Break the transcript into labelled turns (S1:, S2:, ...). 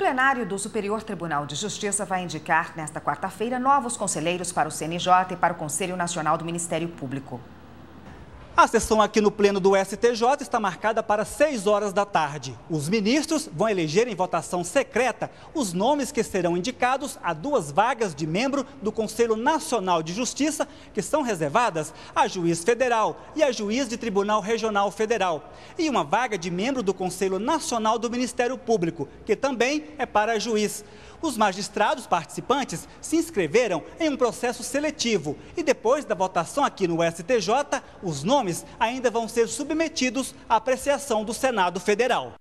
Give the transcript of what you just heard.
S1: plenário do Superior Tribunal de Justiça vai indicar, nesta quarta-feira, novos conselheiros para o CNJ e para o Conselho Nacional do Ministério Público.
S2: A sessão aqui no pleno do STJ está marcada para 6 horas da tarde. Os ministros vão eleger em votação secreta os nomes que serão indicados a duas vagas de membro do Conselho Nacional de Justiça, que são reservadas a juiz federal e a juiz de Tribunal Regional Federal, e uma vaga de membro do Conselho Nacional do Ministério Público, que também é para juiz. Os magistrados participantes se inscreveram em um processo seletivo e depois da votação aqui no STJ, os nomes ainda vão ser submetidos à apreciação do Senado Federal.